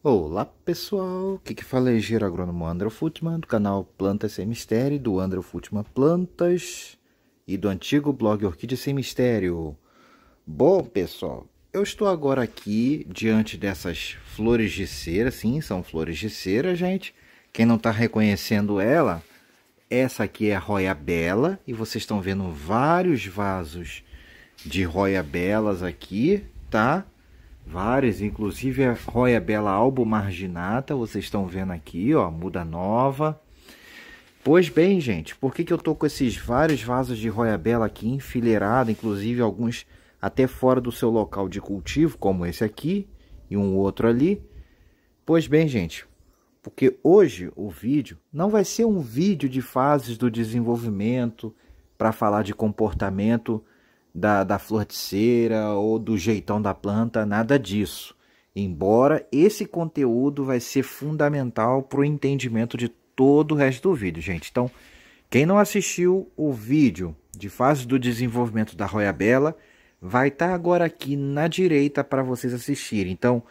Olá pessoal, o que, que fala é Giro agrônomo André Futman do canal Plantas Sem Mistério, do André Futman Plantas e do antigo blog Orquídea Sem Mistério. Bom pessoal, eu estou agora aqui diante dessas flores de cera, sim, são flores de cera, gente. Quem não está reconhecendo ela, essa aqui é a bela e vocês estão vendo vários vasos de belas aqui, tá? Várias, inclusive a Roya Bela Albo Marginata, vocês estão vendo aqui, ó, muda nova. Pois bem, gente, por que, que eu tô com esses vários vasos de Roya Bela aqui enfileirado, inclusive alguns até fora do seu local de cultivo, como esse aqui e um outro ali? Pois bem, gente, porque hoje o vídeo não vai ser um vídeo de fases do desenvolvimento para falar de comportamento da, da flor de cera ou do jeitão da planta, nada disso. Embora esse conteúdo vai ser fundamental para o entendimento de todo o resto do vídeo, gente. Então, quem não assistiu o vídeo de fase do desenvolvimento da bela vai estar tá agora aqui na direita para vocês assistirem. Então,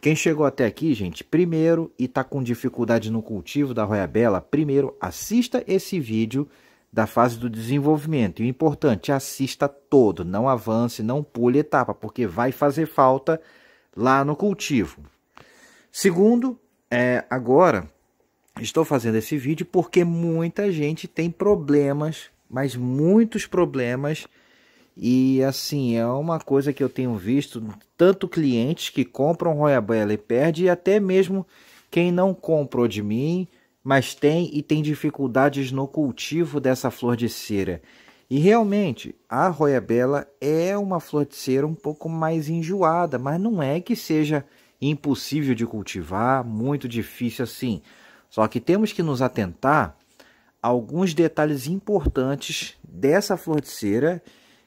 quem chegou até aqui, gente, primeiro e está com dificuldade no cultivo da bela primeiro assista esse vídeo da fase do desenvolvimento. E o importante, assista todo, não avance, não pule etapa, porque vai fazer falta lá no cultivo. Segundo, é, agora estou fazendo esse vídeo porque muita gente tem problemas, mas muitos problemas. E assim, é uma coisa que eu tenho visto, tanto clientes que compram Royabela e perde, e até mesmo quem não comprou de mim mas tem e tem dificuldades no cultivo dessa flor de cera. E realmente, a roiabela é uma flor de cera um pouco mais enjoada, mas não é que seja impossível de cultivar, muito difícil assim. Só que temos que nos atentar a alguns detalhes importantes dessa flor de cera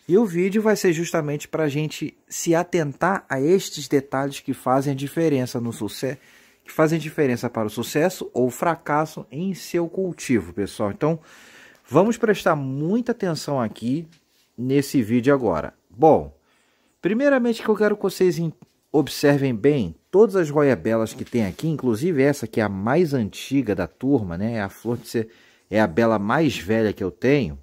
e o vídeo vai ser justamente para a gente se atentar a estes detalhes que fazem a diferença no sucesso que fazem diferença para o sucesso ou fracasso em seu cultivo, pessoal. Então, vamos prestar muita atenção aqui nesse vídeo agora. Bom, primeiramente que eu quero que vocês observem bem todas as roiabelas que tem aqui, inclusive essa que é a mais antiga da turma, né? É a flor de ser, é a bela mais velha que eu tenho.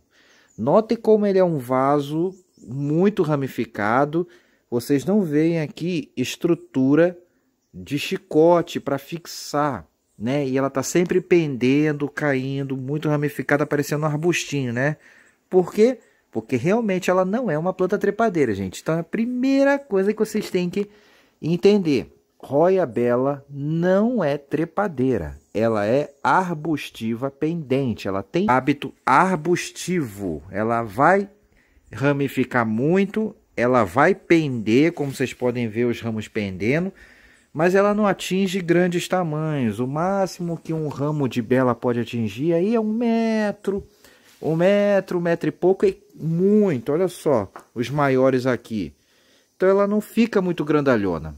Notem como ele é um vaso muito ramificado. Vocês não veem aqui estrutura de chicote para fixar, né? E ela tá sempre pendendo, caindo, muito ramificada, parecendo um arbustinho, né? Por quê? Porque realmente ela não é uma planta trepadeira, gente. Então é a primeira coisa que vocês têm que entender, roia bela não é trepadeira, ela é arbustiva pendente, ela tem hábito arbustivo, ela vai ramificar muito, ela vai pender, como vocês podem ver os ramos pendendo, mas ela não atinge grandes tamanhos. O máximo que um ramo de bela pode atingir aí é um metro, um metro, um metro e pouco, e muito. Olha só os maiores aqui. Então ela não fica muito grandalhona.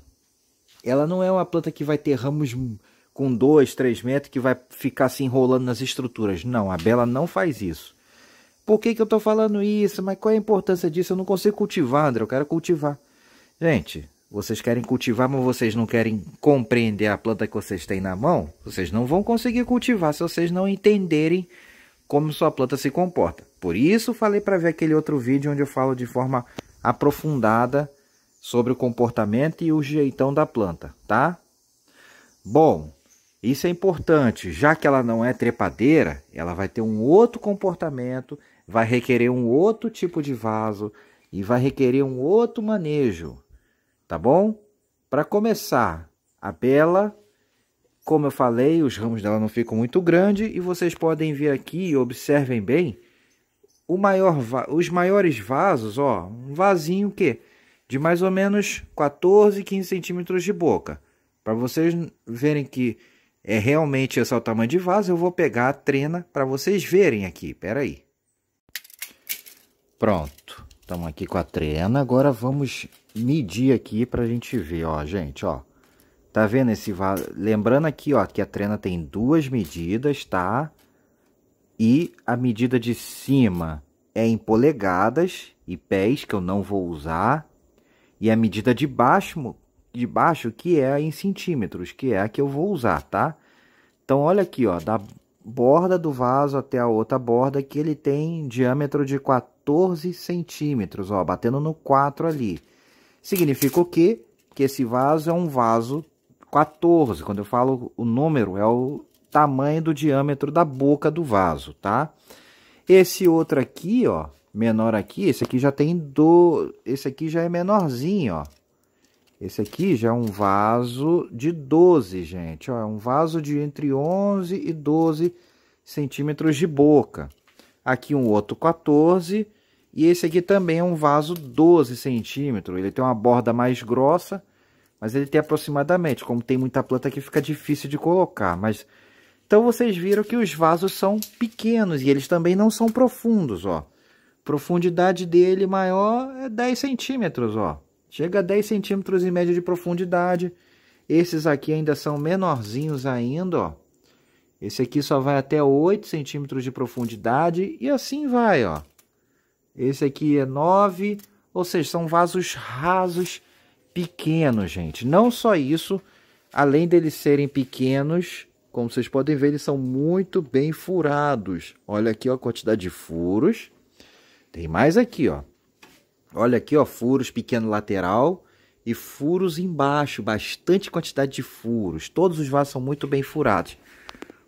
Ela não é uma planta que vai ter ramos com 2, 3 metros que vai ficar se enrolando nas estruturas. Não, a bela não faz isso. Por que, que eu estou falando isso? Mas qual é a importância disso? Eu não consigo cultivar, André. Eu quero cultivar. Gente, vocês querem cultivar, mas vocês não querem compreender a planta que vocês têm na mão. Vocês não vão conseguir cultivar se vocês não entenderem como sua planta se comporta. Por isso falei para ver aquele outro vídeo onde eu falo de forma aprofundada sobre o comportamento e o jeitão da planta, tá? Bom, isso é importante, já que ela não é trepadeira, ela vai ter um outro comportamento, vai requerer um outro tipo de vaso e vai requerer um outro manejo tá bom? Para começar, a Bela, como eu falei, os ramos dela não ficam muito grandes e vocês podem ver aqui, observem bem, o maior, os maiores vasos, ó, um vasinho que de mais ou menos 14, 15 centímetros de boca. Para vocês verem que é realmente esse é o tamanho de vaso, eu vou pegar a trena para vocês verem aqui. Pera aí. Pronto. Estamos aqui com a trena. Agora vamos medir aqui para a gente ver, ó, gente, ó. Tá vendo esse vaso? Lembrando aqui, ó, que a trena tem duas medidas, tá? E a medida de cima é em polegadas e pés, que eu não vou usar. E a medida de baixo, de baixo que é em centímetros, que é a que eu vou usar, tá? Então, olha aqui, ó, da borda do vaso até a outra borda que ele tem diâmetro de 4 14 centímetros, ó, batendo no 4 ali. Significa o quê? Que esse vaso é um vaso 14. Quando eu falo o número, é o tamanho do diâmetro da boca do vaso, tá? Esse outro aqui, ó, menor aqui, esse aqui já tem do, esse aqui já é menorzinho, ó. Esse aqui já é um vaso de 12, gente, ó, é um vaso de entre 11 e 12 centímetros de boca aqui um outro 14 e esse aqui também é um vaso 12 centímetros. Ele tem uma borda mais grossa, mas ele tem aproximadamente, como tem muita planta aqui fica difícil de colocar, mas então vocês viram que os vasos são pequenos e eles também não são profundos, ó. Profundidade dele maior é 10 centímetros, ó. Chega a 10 centímetros em média de profundidade. Esses aqui ainda são menorzinhos ainda, ó. Esse aqui só vai até 8 centímetros de profundidade e assim vai, ó. Esse aqui é 9, ou seja, são vasos rasos pequenos, gente. Não só isso, além deles serem pequenos, como vocês podem ver, eles são muito bem furados. Olha aqui ó, a quantidade de furos. Tem mais aqui, ó. Olha aqui, ó, furos pequeno lateral e furos embaixo, bastante quantidade de furos. Todos os vasos são muito bem furados.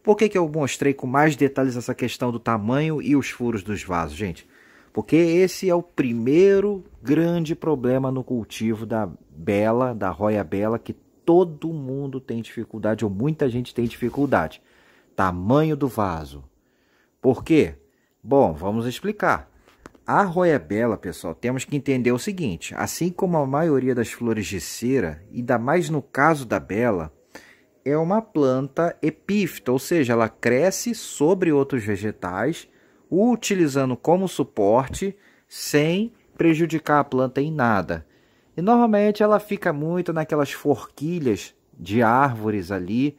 Por que, que eu mostrei com mais detalhes essa questão do tamanho e os furos dos vasos, gente? Porque esse é o primeiro grande problema no cultivo da bela, da roia bela, que todo mundo tem dificuldade, ou muita gente tem dificuldade. Tamanho do vaso. Por quê? Bom, vamos explicar. A roia bela, pessoal, temos que entender o seguinte: assim como a maioria das flores de cera, ainda mais no caso da bela, é uma planta epífita, ou seja, ela cresce sobre outros vegetais, utilizando como suporte sem prejudicar a planta em nada. E normalmente ela fica muito naquelas forquilhas de árvores ali,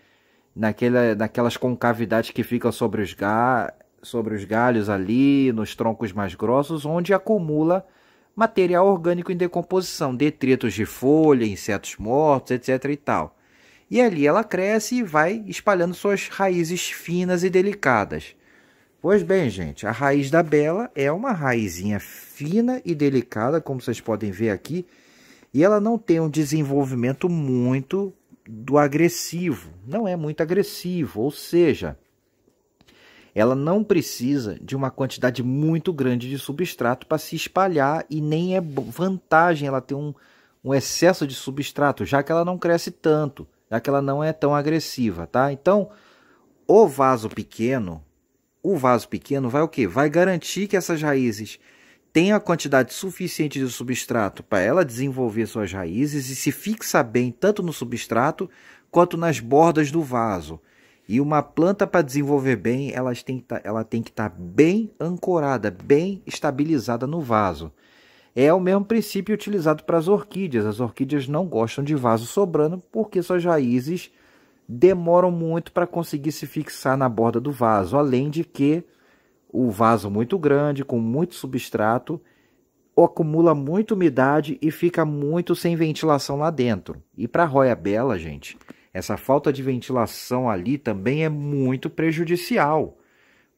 naquela, naquelas concavidades que ficam sobre os, ga, sobre os galhos ali, nos troncos mais grossos, onde acumula material orgânico em decomposição, detritos de folha, insetos mortos, etc. e tal e ali ela cresce e vai espalhando suas raízes finas e delicadas. Pois bem, gente, a raiz da bela é uma raizinha fina e delicada, como vocês podem ver aqui, e ela não tem um desenvolvimento muito do agressivo, não é muito agressivo, ou seja, ela não precisa de uma quantidade muito grande de substrato para se espalhar e nem é vantagem ela ter um, um excesso de substrato, já que ela não cresce tanto já que ela não é tão agressiva, tá? Então, o vaso pequeno, o vaso pequeno vai o quê? Vai garantir que essas raízes tenham a quantidade suficiente de substrato para ela desenvolver suas raízes e se fixar bem tanto no substrato quanto nas bordas do vaso. E uma planta para desenvolver bem, tá, ela tem que tá, estar bem ancorada, bem estabilizada no vaso. É o mesmo princípio utilizado para as orquídeas. As orquídeas não gostam de vaso sobrando porque suas raízes demoram muito para conseguir se fixar na borda do vaso, além de que o vaso muito grande, com muito substrato, acumula muita umidade e fica muito sem ventilação lá dentro. E para a roia-bela, gente, essa falta de ventilação ali também é muito prejudicial.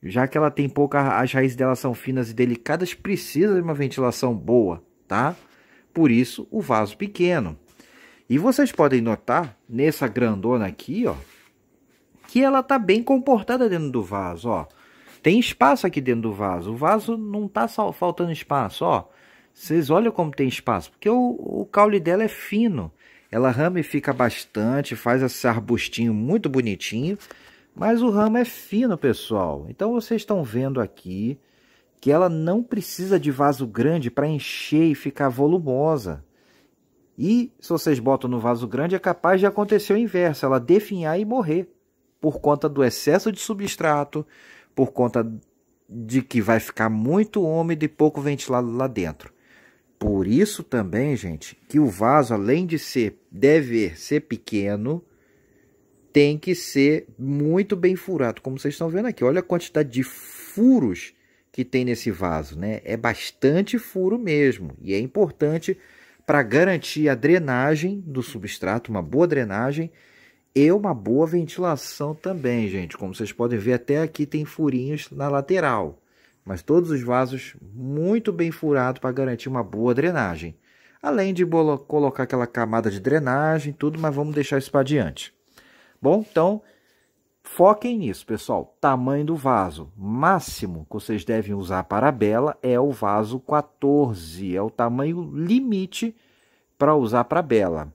Já que ela tem pouca, as raízes dela são finas e delicadas, precisa de uma ventilação boa, tá? Por isso, o vaso pequeno. E vocês podem notar, nessa grandona aqui, ó, que ela tá bem comportada dentro do vaso, ó. Tem espaço aqui dentro do vaso. O vaso não tá faltando espaço, ó. Vocês olham como tem espaço, porque o, o caule dela é fino. Ela ramifica bastante, faz esse arbustinho muito bonitinho. Mas o ramo é fino, pessoal. Então vocês estão vendo aqui que ela não precisa de vaso grande para encher e ficar volumosa. E se vocês botam no vaso grande, é capaz de acontecer o inverso, ela definhar e morrer por conta do excesso de substrato, por conta de que vai ficar muito úmido e pouco ventilado lá dentro. Por isso também, gente, que o vaso, além de ser deve ser pequeno, tem que ser muito bem furado, como vocês estão vendo aqui. Olha a quantidade de furos que tem nesse vaso, né? É bastante furo mesmo e é importante para garantir a drenagem do substrato, uma boa drenagem e uma boa ventilação também, gente. Como vocês podem ver, até aqui tem furinhos na lateral, mas todos os vasos muito bem furados para garantir uma boa drenagem. Além de colocar aquela camada de drenagem, tudo, mas vamos deixar isso para diante. Bom, então foquem nisso, pessoal. Tamanho do vaso máximo que vocês devem usar para a bela é o vaso 14, é o tamanho limite para usar para a bela.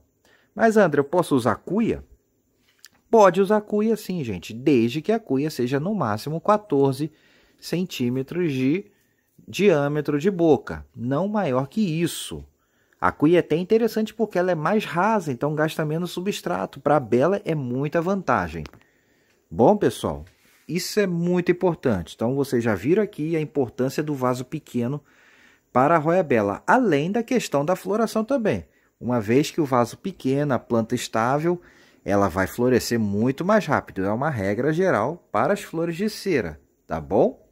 Mas André, eu posso usar cuia? Pode usar cuia sim, gente, desde que a cuia seja no máximo 14 centímetros de diâmetro de boca, não maior que isso, a cuia é até interessante porque ela é mais rasa, então gasta menos substrato. Para a Bela é muita vantagem. Bom, pessoal, isso é muito importante. Então vocês já viram aqui a importância do vaso pequeno para a bela, além da questão da floração também. Uma vez que o vaso pequeno, a planta estável, ela vai florescer muito mais rápido. É uma regra geral para as flores de cera, tá bom?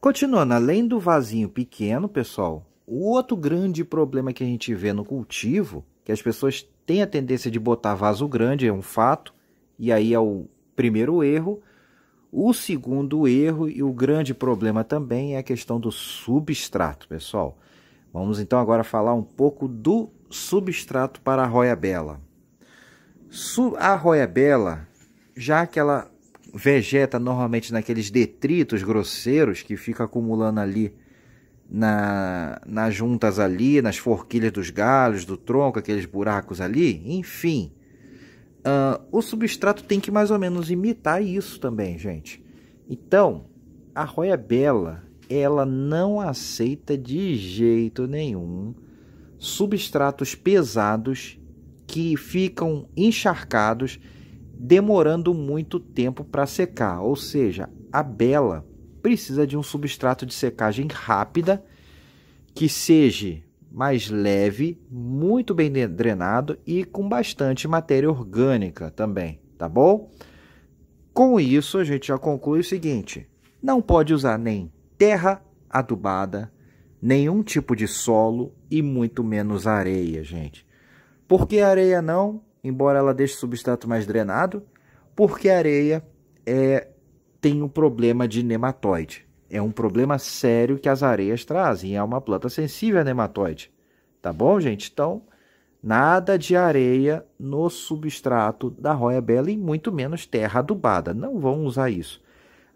Continuando, além do vasinho pequeno, pessoal, o outro grande problema que a gente vê no cultivo, que as pessoas têm a tendência de botar vaso grande, é um fato, e aí é o primeiro erro. O segundo erro e o grande problema também é a questão do substrato, pessoal. Vamos então agora falar um pouco do substrato para a roia bela. A roia bela, já que ela vegeta normalmente naqueles detritos grosseiros que fica acumulando ali na, nas juntas ali, nas forquilhas dos galhos, do tronco, aqueles buracos ali, enfim. Uh, o substrato tem que mais ou menos imitar isso também, gente. Então, a roia bela, ela não aceita de jeito nenhum substratos pesados que ficam encharcados, demorando muito tempo para secar. Ou seja, a bela precisa de um substrato de secagem rápida que seja mais leve, muito bem drenado e com bastante matéria orgânica também, tá bom? Com isso, a gente já conclui o seguinte: não pode usar nem terra adubada, nenhum tipo de solo e muito menos areia, gente. Por que areia não? Embora ela deixe o substrato mais drenado, porque areia é tem um problema de nematóide. É um problema sério que as areias trazem. É uma planta sensível a nematóide. Tá bom, gente? Então, nada de areia no substrato da roia bela e muito menos terra adubada. Não vão usar isso.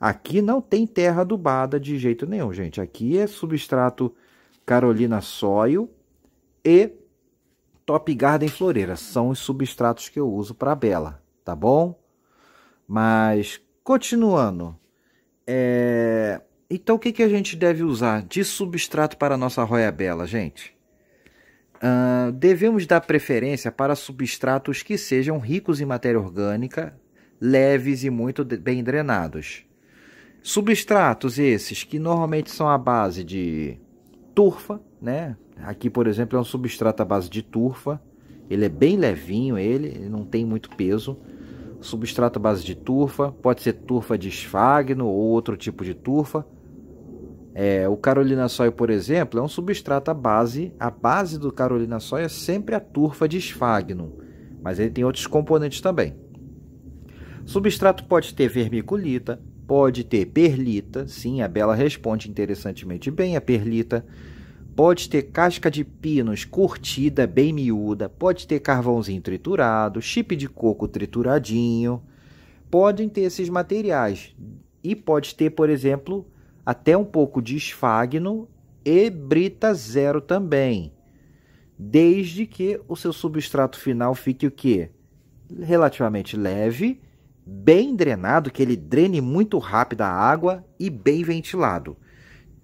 Aqui não tem terra adubada de jeito nenhum, gente. Aqui é substrato Carolina Soil e Top Garden Floreira. São os substratos que eu uso para a Bela, tá bom? Mas Continuando. É... Então, o que, que a gente deve usar de substrato para a nossa bela, gente? Uh, devemos dar preferência para substratos que sejam ricos em matéria orgânica, leves e muito bem drenados. Substratos esses que normalmente são a base de turfa, né? Aqui, por exemplo, é um substrato à base de turfa. Ele é bem levinho, ele, ele não tem muito peso substrato base de turfa, pode ser turfa de esfagno ou outro tipo de turfa. É, o Carolina Soy, por exemplo, é um substrato à base. A base do Carolina Soy é sempre a turfa de esfagno, mas ele tem outros componentes também. Substrato pode ter vermiculita, pode ter perlita. Sim, a Bela responde interessantemente bem a perlita. Pode ter casca de pinos curtida, bem miúda. Pode ter carvãozinho triturado, chip de coco trituradinho. Podem ter esses materiais. E pode ter, por exemplo, até um pouco de esfagno e brita zero também. Desde que o seu substrato final fique o quê? Relativamente leve, bem drenado, que ele drene muito rápido a água e bem ventilado.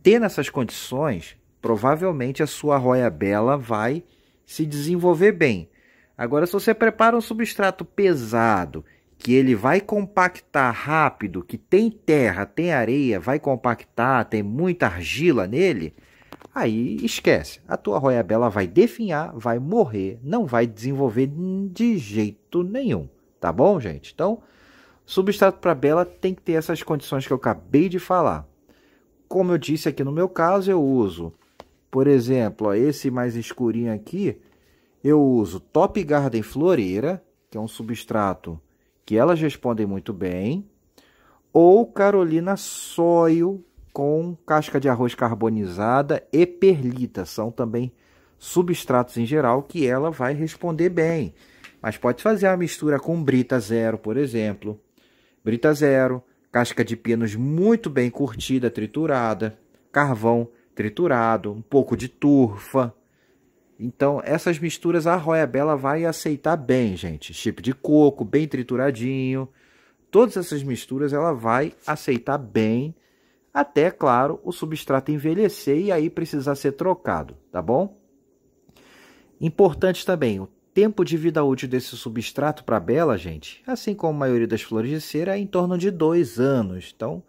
Tendo essas condições, provavelmente a sua roia bela vai se desenvolver bem. Agora, se você prepara um substrato pesado, que ele vai compactar rápido, que tem terra, tem areia, vai compactar, tem muita argila nele, aí esquece. A tua bela vai definhar, vai morrer, não vai desenvolver de jeito nenhum. Tá bom, gente? Então, substrato para bela tem que ter essas condições que eu acabei de falar. Como eu disse aqui no meu caso, eu uso por exemplo, ó, esse mais escurinho aqui, eu uso Top Garden Floreira, que é um substrato que elas respondem muito bem, ou Carolina Soil com casca de arroz carbonizada e perlita, são também substratos em geral que ela vai responder bem. Mas pode fazer a mistura com Brita Zero, por exemplo. Brita Zero, casca de pinos muito bem curtida, triturada, carvão, triturado, um pouco de turfa. Então, essas misturas a Royabela vai aceitar bem, gente. Chip de coco, bem trituradinho. Todas essas misturas ela vai aceitar bem, até, claro, o substrato envelhecer e aí precisar ser trocado, tá bom? Importante também, o tempo de vida útil desse substrato para a bela, gente, assim como a maioria das flores de cera, é em torno de dois anos. Então,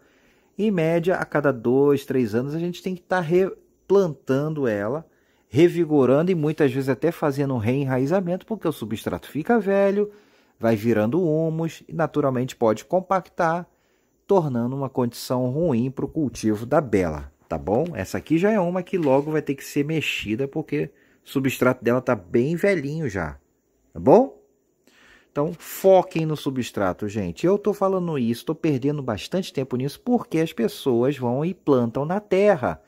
em média, a cada dois, três anos, a gente tem que estar tá replantando ela, revigorando e muitas vezes até fazendo um reenraizamento, porque o substrato fica velho, vai virando humus e naturalmente pode compactar, tornando uma condição ruim para o cultivo da bela, tá bom? Essa aqui já é uma que logo vai ter que ser mexida, porque o substrato dela está bem velhinho já, tá bom? Então, foquem no substrato, gente. Eu estou falando isso, estou perdendo bastante tempo nisso, porque as pessoas vão e plantam na terra,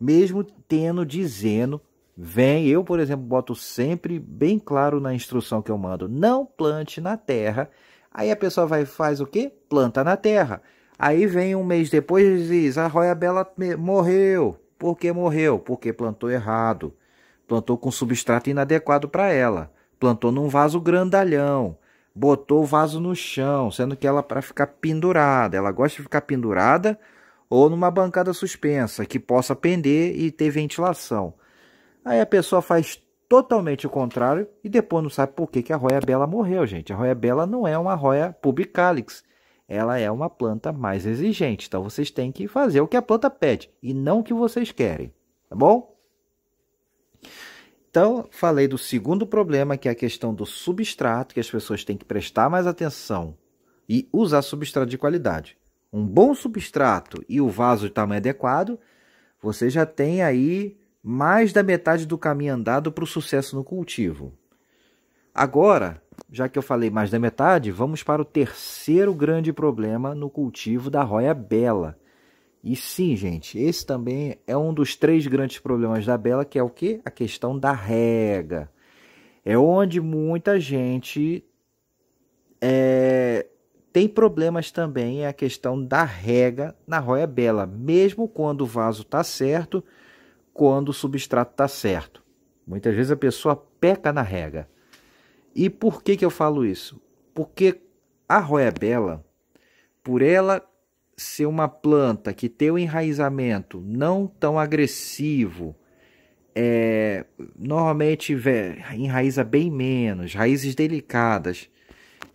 mesmo tendo dizendo. Vem, eu, por exemplo, boto sempre bem claro na instrução que eu mando: não plante na terra. Aí a pessoa vai faz o quê? Planta na terra. Aí vem um mês depois e diz: a Roya Bela morreu. Por que morreu? Porque plantou errado. Plantou com substrato inadequado para ela. Plantou num vaso grandalhão botou o vaso no chão, sendo que ela para ficar pendurada, ela gosta de ficar pendurada ou numa bancada suspensa que possa pender e ter ventilação. Aí a pessoa faz totalmente o contrário e depois não sabe por que, que a roia bela morreu, gente. A roia bela não é uma roia pubicalix, ela é uma planta mais exigente. Então vocês têm que fazer o que a planta pede e não o que vocês querem, tá bom? Então, falei do segundo problema, que é a questão do substrato, que as pessoas têm que prestar mais atenção e usar substrato de qualidade. Um bom substrato e o vaso de tamanho adequado, você já tem aí mais da metade do caminho andado para o sucesso no cultivo. Agora, já que eu falei mais da metade, vamos para o terceiro grande problema no cultivo da roia bela, e sim, gente, esse também é um dos três grandes problemas da Bela, que é o que? A questão da rega. É onde muita gente é, tem problemas também, é a questão da rega na roia bela, mesmo quando o vaso está certo, quando o substrato está certo. Muitas vezes a pessoa peca na rega. E por que, que eu falo isso? Porque a roia bela, por ela ser uma planta que tem o enraizamento não tão agressivo, é, normalmente enraiza bem menos, raízes delicadas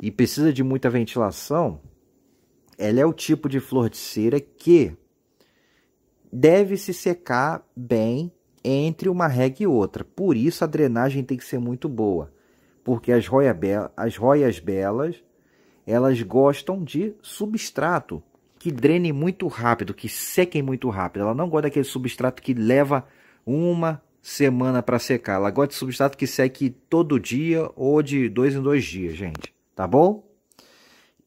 e precisa de muita ventilação, ela é o tipo de flor de cera que deve se secar bem entre uma rega e outra. Por isso a drenagem tem que ser muito boa, porque as, roia belas, as roias belas elas gostam de substrato que drenem muito rápido, que sequem muito rápido. Ela não gosta daquele substrato que leva uma semana para secar. Ela gosta de substrato que seque todo dia ou de dois em dois dias, gente. Tá bom?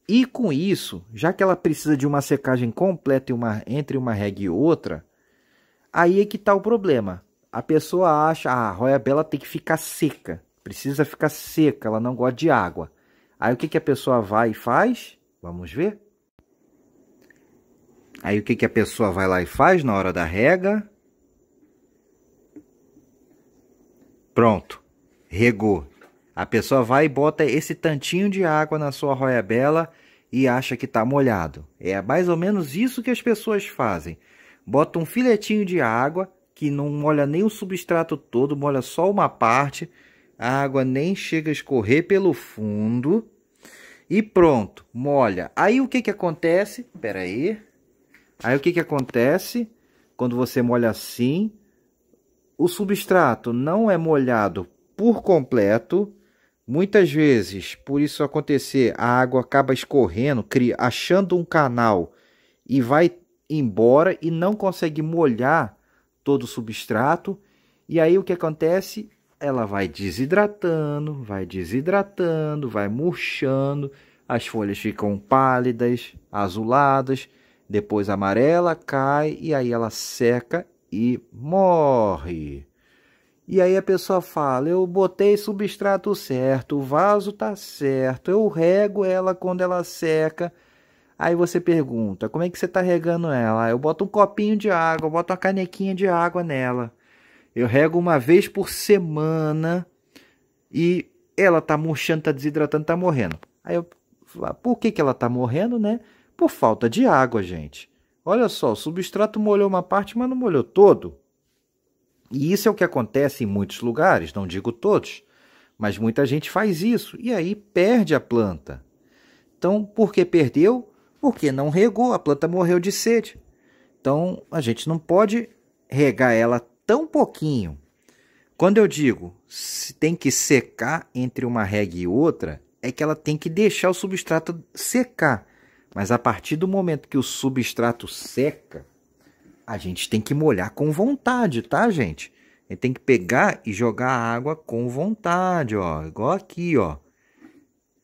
E com isso, já que ela precisa de uma secagem completa uma, entre uma regra e outra, aí é que está o problema. A pessoa acha, ah, a roia bela tem que ficar seca, precisa ficar seca, ela não gosta de água. Aí o que, que a pessoa vai e faz? Vamos ver. Aí o que, que a pessoa vai lá e faz na hora da rega? Pronto, regou. A pessoa vai e bota esse tantinho de água na sua bela e acha que está molhado. É mais ou menos isso que as pessoas fazem. Bota um filetinho de água que não molha nem o substrato todo, molha só uma parte. A água nem chega a escorrer pelo fundo. E pronto, molha. Aí o que, que acontece? Espera aí. Aí o que, que acontece? Quando você molha assim, o substrato não é molhado por completo. Muitas vezes, por isso acontecer, a água acaba escorrendo, achando um canal e vai embora e não consegue molhar todo o substrato. E aí o que acontece? Ela vai desidratando, vai desidratando, vai murchando, as folhas ficam pálidas, azuladas depois amarela, cai e aí ela seca e morre. E aí a pessoa fala: eu botei substrato certo, o vaso tá certo, eu rego ela quando ela seca. Aí você pergunta: como é que você tá regando ela? Ah, eu boto um copinho de água, boto uma canequinha de água nela. Eu rego uma vez por semana e ela tá murchando, tá desidratando, tá morrendo. Aí eu falo: ah, por que, que ela tá morrendo, né? por falta de água, gente. Olha só, o substrato molhou uma parte, mas não molhou todo. E isso é o que acontece em muitos lugares, não digo todos, mas muita gente faz isso e aí perde a planta. Então, por que perdeu? Porque não regou, a planta morreu de sede. Então, a gente não pode regar ela tão pouquinho. Quando eu digo se tem que secar entre uma rega e outra, é que ela tem que deixar o substrato secar. Mas a partir do momento que o substrato seca, a gente tem que molhar com vontade, tá, gente? Ele tem que pegar e jogar a água com vontade, ó. Igual aqui, ó.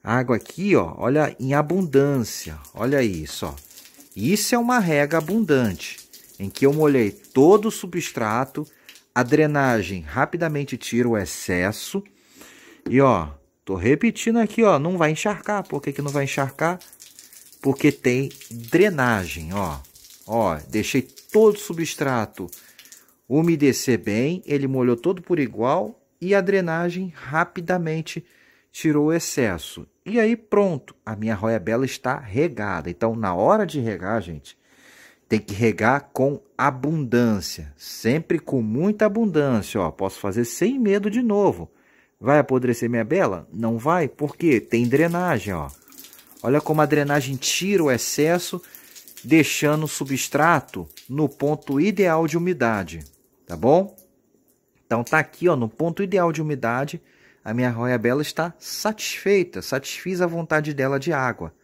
água aqui, ó, olha em abundância. Olha isso, ó. Isso é uma rega abundante, em que eu molhei todo o substrato, a drenagem rapidamente tira o excesso. E ó, tô repetindo aqui, ó, não vai encharcar. Por que, que não vai encharcar? porque tem drenagem, ó. Ó, deixei todo o substrato umedecer bem, ele molhou todo por igual e a drenagem rapidamente tirou o excesso. E aí pronto, a minha roia bela está regada. Então na hora de regar, gente, tem que regar com abundância, sempre com muita abundância, ó. Posso fazer sem medo de novo. Vai apodrecer minha bela? Não vai, porque tem drenagem, ó. Olha como a drenagem tira o excesso, deixando o substrato no ponto ideal de umidade, tá bom? Então tá aqui, ó, no ponto ideal de umidade, a minha roia bela está satisfeita, satisfiz a vontade dela de água.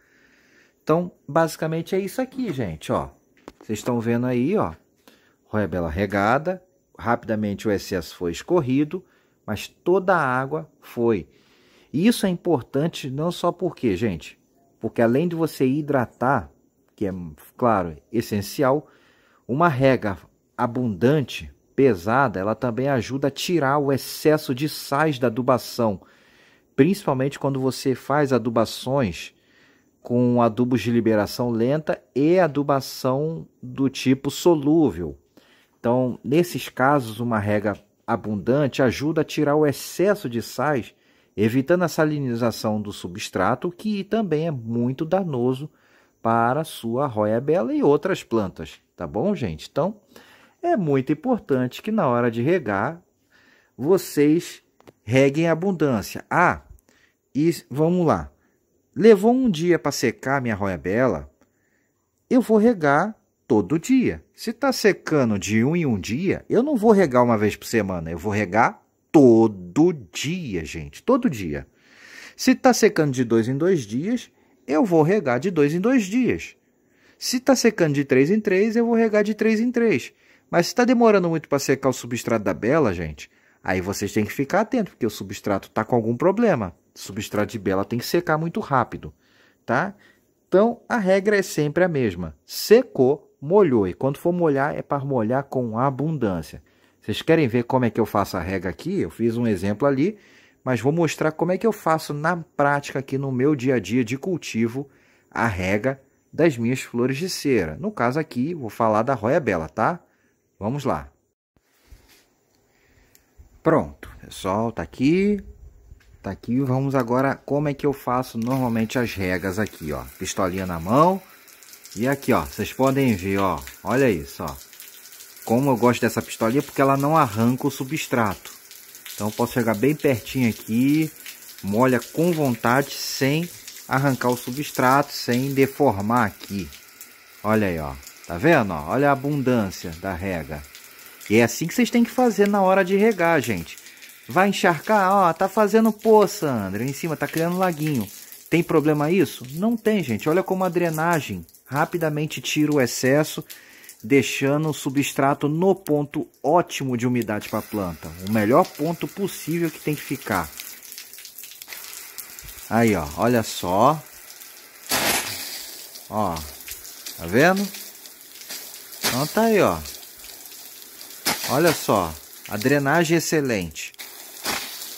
Então, basicamente é isso aqui, gente, ó. Vocês estão vendo aí, ó, roia bela regada, rapidamente o excesso foi escorrido, mas toda a água foi. E isso é importante não só porque, gente, porque além de você hidratar, que é, claro, essencial, uma rega abundante, pesada, ela também ajuda a tirar o excesso de sais da adubação, principalmente quando você faz adubações com adubos de liberação lenta e adubação do tipo solúvel. Então, nesses casos, uma rega abundante ajuda a tirar o excesso de sais evitando a salinização do substrato, que também é muito danoso para sua roia-bela e outras plantas, tá bom, gente? Então, é muito importante que na hora de regar, vocês reguem abundância. Ah, e vamos lá. Levou um dia para secar minha roia-bela, eu vou regar todo dia. Se está secando de um em um dia, eu não vou regar uma vez por semana, eu vou regar todo dia, gente, todo dia. Se está secando de dois em dois dias, eu vou regar de dois em dois dias. Se está secando de três em três, eu vou regar de três em três. Mas se está demorando muito para secar o substrato da bela, gente, aí vocês têm que ficar atentos, porque o substrato está com algum problema. O substrato de bela tem que secar muito rápido, tá? Então, a regra é sempre a mesma. Secou, molhou. E quando for molhar, é para molhar com abundância. Vocês querem ver como é que eu faço a rega aqui? Eu fiz um exemplo ali, mas vou mostrar como é que eu faço na prática aqui no meu dia a dia de cultivo a rega das minhas flores de cera. No caso aqui, vou falar da roia bela, tá? Vamos lá. Pronto, pessoal, é tá aqui. Tá aqui, vamos agora como é que eu faço normalmente as regas aqui, ó. Pistolinha na mão. E aqui, ó, vocês podem ver, ó. Olha isso, ó. Como eu gosto dessa pistolinha, porque ela não arranca o substrato. Então eu posso chegar bem pertinho aqui, molha com vontade, sem arrancar o substrato, sem deformar aqui. Olha aí, ó. Tá vendo? Ó? Olha a abundância da rega. E é assim que vocês têm que fazer na hora de regar, gente. Vai encharcar, ó, tá fazendo poça, André, em cima, tá criando laguinho. Tem problema isso? Não tem, gente. Olha como a drenagem rapidamente tira o excesso deixando o substrato no ponto ótimo de umidade para a planta, o melhor ponto possível que tem que ficar. Aí, ó, olha só. Ó, tá vendo? Então tá aí, ó. Olha só, a drenagem é excelente.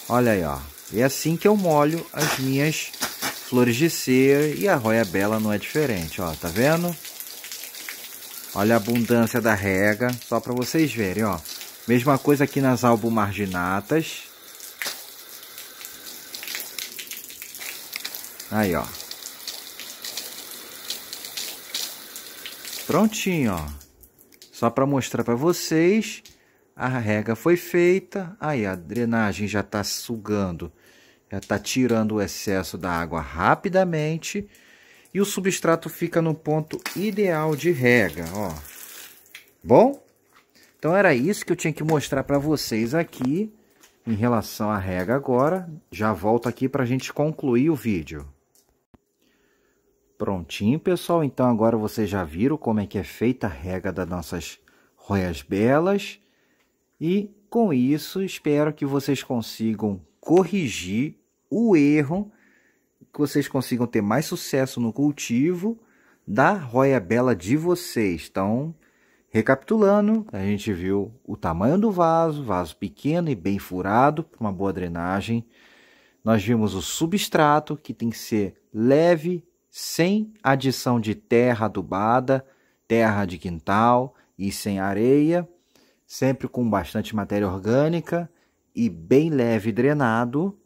Olha aí, ó. E é assim que eu molho as minhas flores de cera e a roia bela não é diferente, ó, tá vendo? Olha a abundância da rega, só para vocês verem, ó. Mesma coisa aqui nas albumarginatas. Aí, ó. Prontinho, ó. Só para mostrar para vocês, a rega foi feita. Aí, a drenagem já está sugando, já está tirando o excesso da água rapidamente. E o substrato fica no ponto ideal de rega, ó. Bom? Então era isso que eu tinha que mostrar para vocês aqui em relação à rega agora. Já volto aqui para a gente concluir o vídeo. Prontinho, pessoal. Então agora vocês já viram como é que é feita a rega das nossas roias belas. E com isso, espero que vocês consigam corrigir o erro que vocês consigam ter mais sucesso no cultivo da roia bela de vocês. Então, recapitulando, a gente viu o tamanho do vaso, vaso pequeno e bem furado, para uma boa drenagem. Nós vimos o substrato, que tem que ser leve, sem adição de terra adubada, terra de quintal e sem areia, sempre com bastante matéria orgânica e bem leve drenado.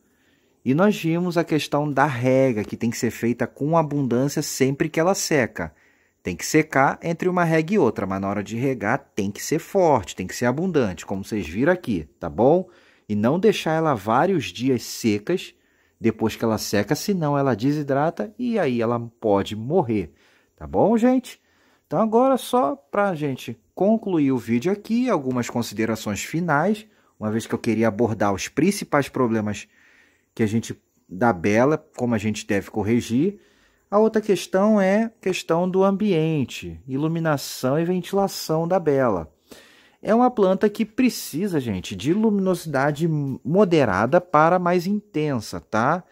E nós vimos a questão da rega, que tem que ser feita com abundância sempre que ela seca. Tem que secar entre uma rega e outra, mas na hora de regar tem que ser forte, tem que ser abundante, como vocês viram aqui, tá bom? E não deixar ela vários dias secas depois que ela seca, senão ela desidrata e aí ela pode morrer, tá bom, gente? Então agora só para a gente concluir o vídeo aqui, algumas considerações finais, uma vez que eu queria abordar os principais problemas que a gente da bela, como a gente deve corrigir. A outra questão é questão do ambiente, iluminação e ventilação da bela. É uma planta que precisa, gente, de luminosidade moderada para mais intensa, tá?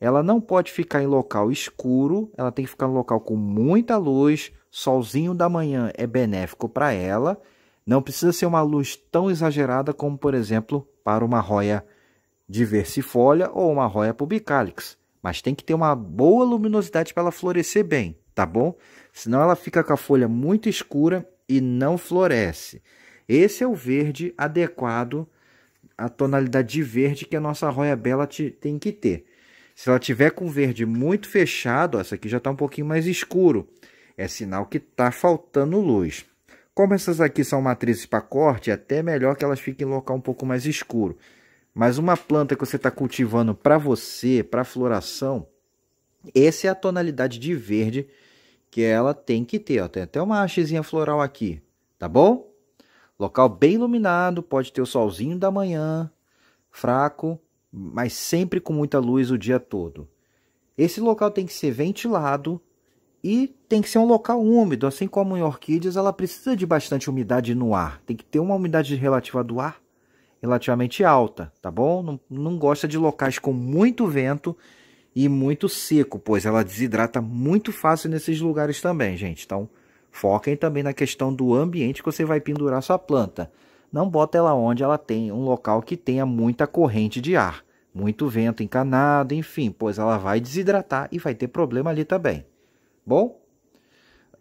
Ela não pode ficar em local escuro, ela tem que ficar em local com muita luz. Solzinho da manhã é benéfico para ela. Não precisa ser uma luz tão exagerada como, por exemplo, para uma roia diversifolha ou uma roya pubicalix, mas tem que ter uma boa luminosidade para ela florescer bem, tá bom? Senão ela fica com a folha muito escura e não floresce. Esse é o verde adequado à tonalidade de verde que a nossa roya bela te, tem que ter. Se ela tiver com verde muito fechado, ó, essa aqui já está um pouquinho mais escuro. É sinal que está faltando luz. Como essas aqui são matrizes para corte, é até melhor que elas fiquem em local um pouco mais escuro. Mas uma planta que você está cultivando para você, para floração, essa é a tonalidade de verde que ela tem que ter. Ó. Tem até uma hastezinha floral aqui, tá bom? Local bem iluminado, pode ter o solzinho da manhã, fraco, mas sempre com muita luz o dia todo. Esse local tem que ser ventilado e tem que ser um local úmido, assim como em orquídeas, ela precisa de bastante umidade no ar. Tem que ter uma umidade relativa do ar relativamente alta, tá bom? Não, não gosta de locais com muito vento e muito seco, pois ela desidrata muito fácil nesses lugares também, gente. Então, foquem também na questão do ambiente que você vai pendurar sua planta. Não bota ela onde ela tem um local que tenha muita corrente de ar, muito vento encanado, enfim, pois ela vai desidratar e vai ter problema ali também. Bom,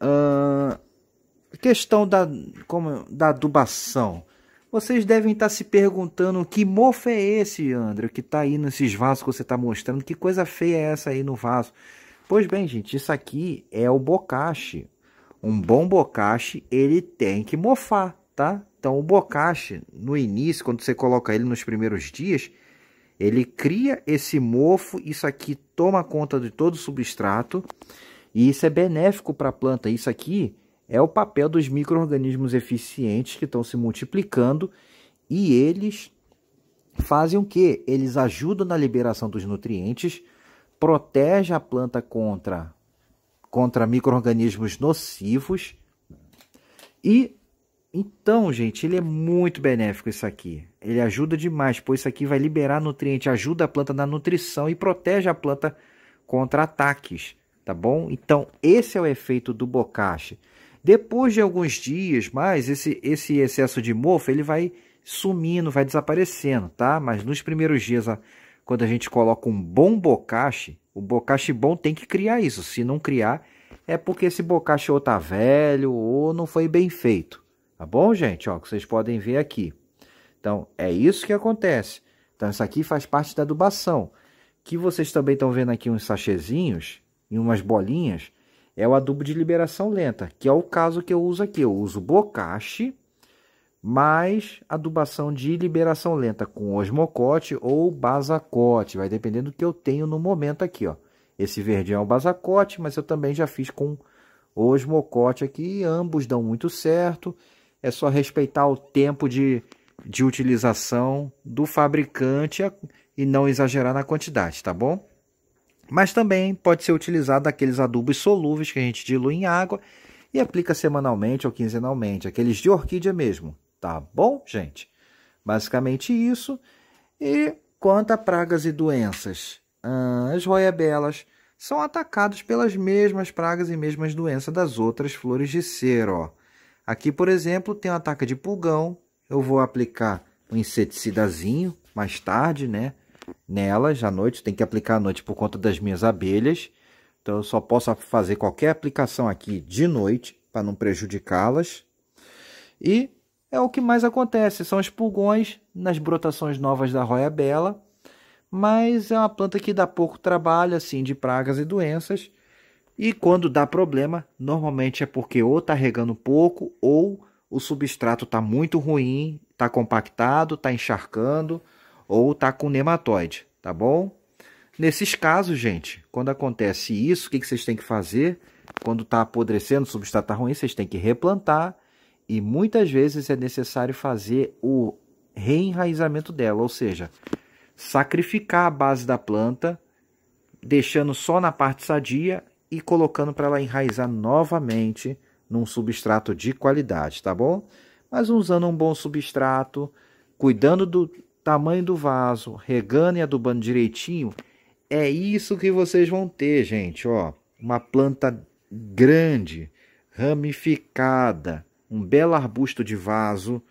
uh, questão da, como, da adubação. Vocês devem estar tá se perguntando que mofo é esse, André, que está aí nesses vasos que você está mostrando. Que coisa feia é essa aí no vaso? Pois bem, gente, isso aqui é o bocache. Um bom bocache, ele tem que mofar, tá? Então, o bocache, no início, quando você coloca ele nos primeiros dias, ele cria esse mofo, isso aqui toma conta de todo o substrato, e isso é benéfico para a planta. Isso aqui é o papel dos micro-organismos eficientes que estão se multiplicando e eles fazem o que? Eles ajudam na liberação dos nutrientes, protege a planta contra, contra micro-organismos nocivos e então, gente, ele é muito benéfico isso aqui. Ele ajuda demais, pois isso aqui vai liberar nutriente, ajuda a planta na nutrição e protege a planta contra ataques, tá bom? Então, esse é o efeito do bocache. Depois de alguns dias mais, esse, esse excesso de mofo ele vai sumindo, vai desaparecendo, tá? Mas nos primeiros dias, quando a gente coloca um bom bocache, o bocache bom tem que criar isso. Se não criar, é porque esse bocache ou tá velho ou não foi bem feito. Tá bom, gente? Ó, que vocês podem ver aqui. Então, é isso que acontece. Então, isso aqui faz parte da adubação. Que vocês também estão vendo aqui uns sachezinhos e umas bolinhas é o adubo de liberação lenta, que é o caso que eu uso aqui. Eu uso bocache mais adubação de liberação lenta com osmocote ou basacote, vai dependendo do que eu tenho no momento aqui, ó. Esse verde é o basacote, mas eu também já fiz com osmocote aqui, ambos dão muito certo. É só respeitar o tempo de, de utilização do fabricante e não exagerar na quantidade, tá bom? Mas também pode ser utilizado aqueles adubos solúveis que a gente dilui em água e aplica semanalmente ou quinzenalmente, aqueles de orquídea mesmo, tá bom, gente? Basicamente isso. E quanto a pragas e doenças, ah, as roiabelas são atacadas pelas mesmas pragas e mesmas doenças das outras flores de cera, ó. Aqui, por exemplo, tem um ataque de pulgão, eu vou aplicar um inseticidazinho mais tarde, né? nelas à noite, tem que aplicar à noite por conta das minhas abelhas. Então eu só posso fazer qualquer aplicação aqui de noite para não prejudicá-las. E é o que mais acontece, são os pulgões nas brotações novas da roia bela, mas é uma planta que dá pouco trabalho assim de pragas e doenças. E quando dá problema, normalmente é porque ou está regando pouco ou o substrato está muito ruim, está compactado, está encharcando ou tá com nematóide, tá bom? Nesses casos, gente, quando acontece isso, o que, que vocês têm que fazer? Quando está apodrecendo, o substrato está ruim, vocês têm que replantar e muitas vezes é necessário fazer o reenraizamento dela, ou seja, sacrificar a base da planta, deixando só na parte sadia e colocando para ela enraizar novamente num substrato de qualidade, tá bom? Mas usando um bom substrato, cuidando do, tamanho do vaso, regando e adubando direitinho, é isso que vocês vão ter, gente, ó. Uma planta grande, ramificada, um belo arbusto de vaso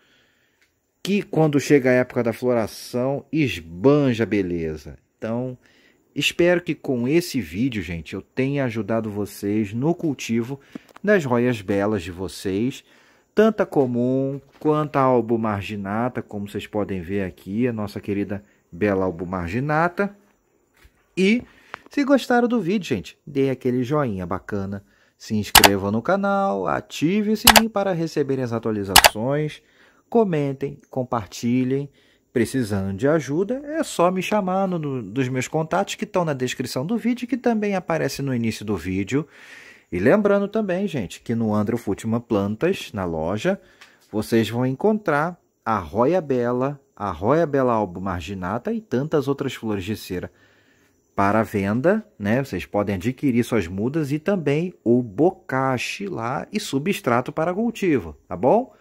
que quando chega a época da floração esbanja a beleza. Então, espero que com esse vídeo, gente, eu tenha ajudado vocês no cultivo das roias belas de vocês tanto a comum quanto a marginata, como vocês podem ver aqui, a nossa querida bela marginata. E se gostaram do vídeo, gente, dê aquele joinha bacana, se inscreva no canal, ative o sininho para receberem as atualizações, comentem, compartilhem. Precisando de ajuda, é só me chamar no, dos meus contatos que estão na descrição do vídeo, que também aparece no início do vídeo. E lembrando também, gente, que no Andro Fútima Plantas, na loja, vocês vão encontrar a Roya Bela, a Roya Bela Albo Marginata e tantas outras flores de cera para venda, né? Vocês podem adquirir suas mudas e também o bocache lá e substrato para cultivo, tá bom?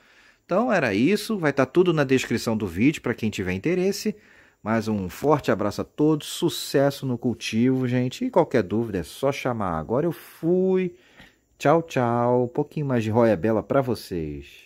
Então era isso, vai estar tá tudo na descrição do vídeo para quem tiver interesse. Mais um forte abraço a todos, sucesso no cultivo, gente. E qualquer dúvida é só chamar. Agora eu fui. Tchau, tchau. Um pouquinho mais de roia Bela para vocês.